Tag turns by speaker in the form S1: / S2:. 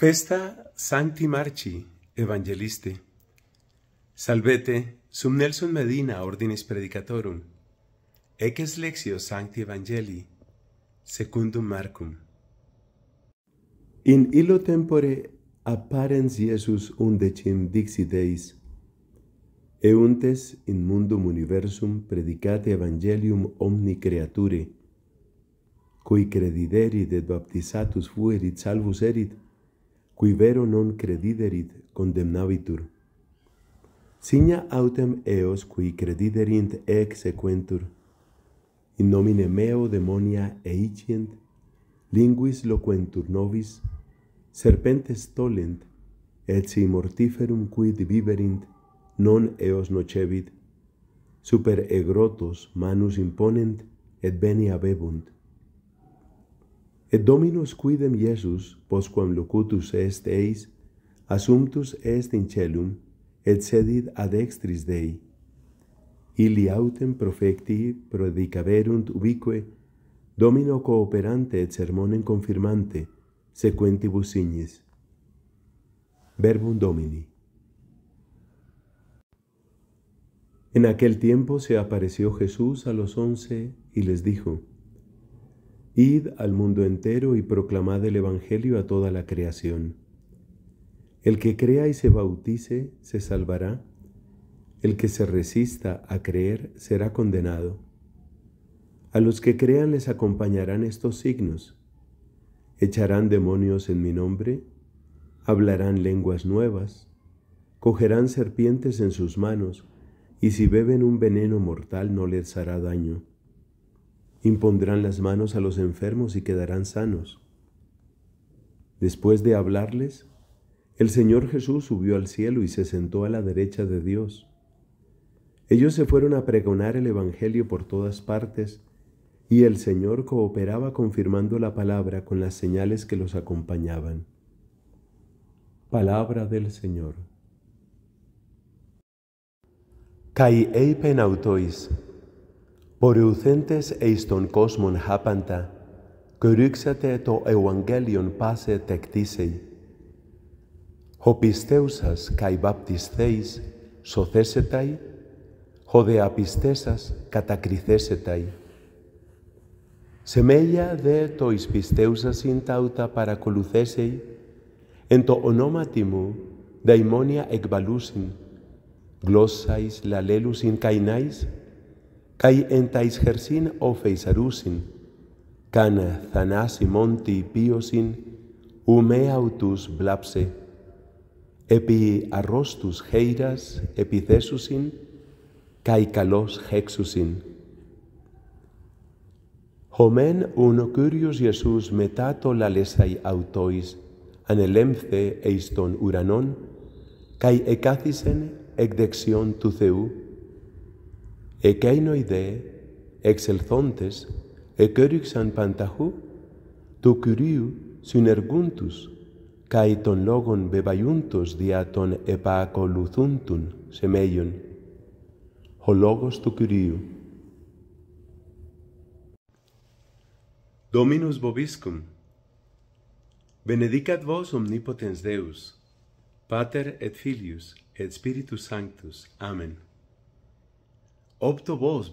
S1: Festa Sancti Marci, Evangeliste. Salvete, sum Nelson Medina Ordinis Predicatorum. Eques Lexio Sancti Evangelii, secundum Marcum. In illo tempore apparens Iesus undecim dixi deis. Euntes in mundum universum predicate evangelium omni creature, cui credideri de baptisatus fuerit salvus erit, qui vero non crediderit condemnabitur. Signa autem eos qui crediderint ex sequentur, in nomine meo demonia eicient, linguis loquentur nobis, serpentes tolent, et si mortiferum quid viverint, non eos nocebit, super egrotos manus imponent, et veni abebunt. Et Dominus quidem Jesus, posquam locutus est eis, assumptus est in celum, et sedit ad Dei. Ili autem profecti predicaverunt ubique, Domino cooperante et sermonem confirmante, sequentibus ignis. Verbum Domini. En aquel tiempo se apareció Jesús a los once y les dijo, Id al mundo entero y proclamad el Evangelio a toda la creación. El que crea y se bautice se salvará, el que se resista a creer será condenado. A los que crean les acompañarán estos signos. Echarán demonios en mi nombre, hablarán lenguas nuevas, cogerán serpientes en sus manos, y si beben un veneno mortal no les hará daño Impondrán las manos a los enfermos y quedarán sanos. Después de hablarles, el Señor Jesús subió al cielo y se sentó a la derecha de Dios. Ellos se fueron a pregonar el Evangelio por todas partes y el Señor cooperaba confirmando la palabra con las señales que los acompañaban. Palabra del Señor. Kai autois Πορεουθέντες εις τον κόσμον χάπαντα, κορύξατε το Ευαγγέλιον πάσε τεκτήσεϊ. Ο πιστεύσας καί βαπτισθέης σωθέσεται, ο δε απιστέσας κατακριθέσεται. μέλια δε το εις πιστεύσας ειν τάουτα παρακολουθέσεϊ, εν το ονόματι μου δαιμόνια εκβαλούσιν, γλώσσα εις λαλέλουσιν καϊνάης, Καί εν τα ὁ φεϊσαρούσιν, καν θανάσι μόντι πίωσιν, ουμέα οὐτοῦς βλάψε. Επί αρρώστους χέιρας επιθέσουσιν, καί καλός χέξουσιν. Χωμέν ουν ο Κύριος Ιησούς μετά το λαλεσαί αυτοίς, ανελέμφθε εις των ουρανών, καί εκάθισεν εκ δεξιών του Θεού, e keino ide excelzontes e kyrixan pantahu to kyriu synerguntus kai ton logon bebayuntos dia ton epakoluthuntun semeion ho logos dominus boviscum. benedicat vos omnipotens deus pater et filius et spiritus sanctus amen Opto vos,